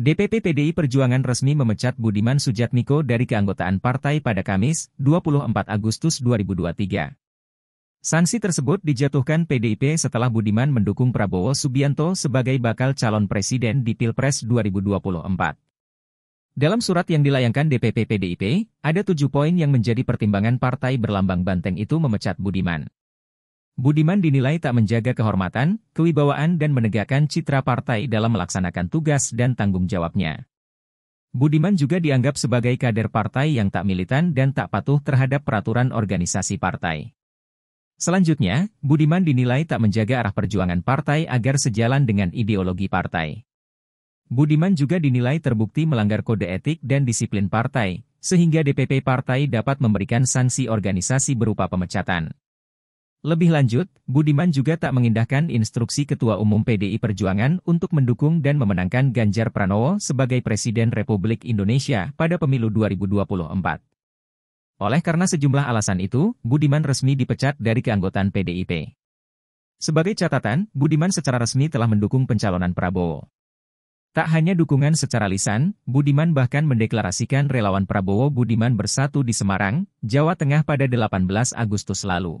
DPP PDI Perjuangan resmi memecat Budiman Sujatmiko dari keanggotaan partai pada Kamis, 24 Agustus 2023. Sanksi tersebut dijatuhkan PDIP setelah Budiman mendukung Prabowo Subianto sebagai bakal calon presiden di Pilpres 2024. Dalam surat yang dilayangkan DPP PDIP, ada tujuh poin yang menjadi pertimbangan partai berlambang banteng itu memecat Budiman. Budiman dinilai tak menjaga kehormatan, kewibawaan dan menegakkan citra partai dalam melaksanakan tugas dan tanggung jawabnya. Budiman juga dianggap sebagai kader partai yang tak militan dan tak patuh terhadap peraturan organisasi partai. Selanjutnya, Budiman dinilai tak menjaga arah perjuangan partai agar sejalan dengan ideologi partai. Budiman juga dinilai terbukti melanggar kode etik dan disiplin partai, sehingga DPP partai dapat memberikan sanksi organisasi berupa pemecatan. Lebih lanjut, Budiman juga tak mengindahkan instruksi Ketua Umum PDI Perjuangan untuk mendukung dan memenangkan Ganjar Pranowo sebagai Presiden Republik Indonesia pada pemilu 2024. Oleh karena sejumlah alasan itu, Budiman resmi dipecat dari keanggotaan PDIP. Sebagai catatan, Budiman secara resmi telah mendukung pencalonan Prabowo. Tak hanya dukungan secara lisan, Budiman bahkan mendeklarasikan relawan Prabowo Budiman bersatu di Semarang, Jawa Tengah pada 18 Agustus lalu.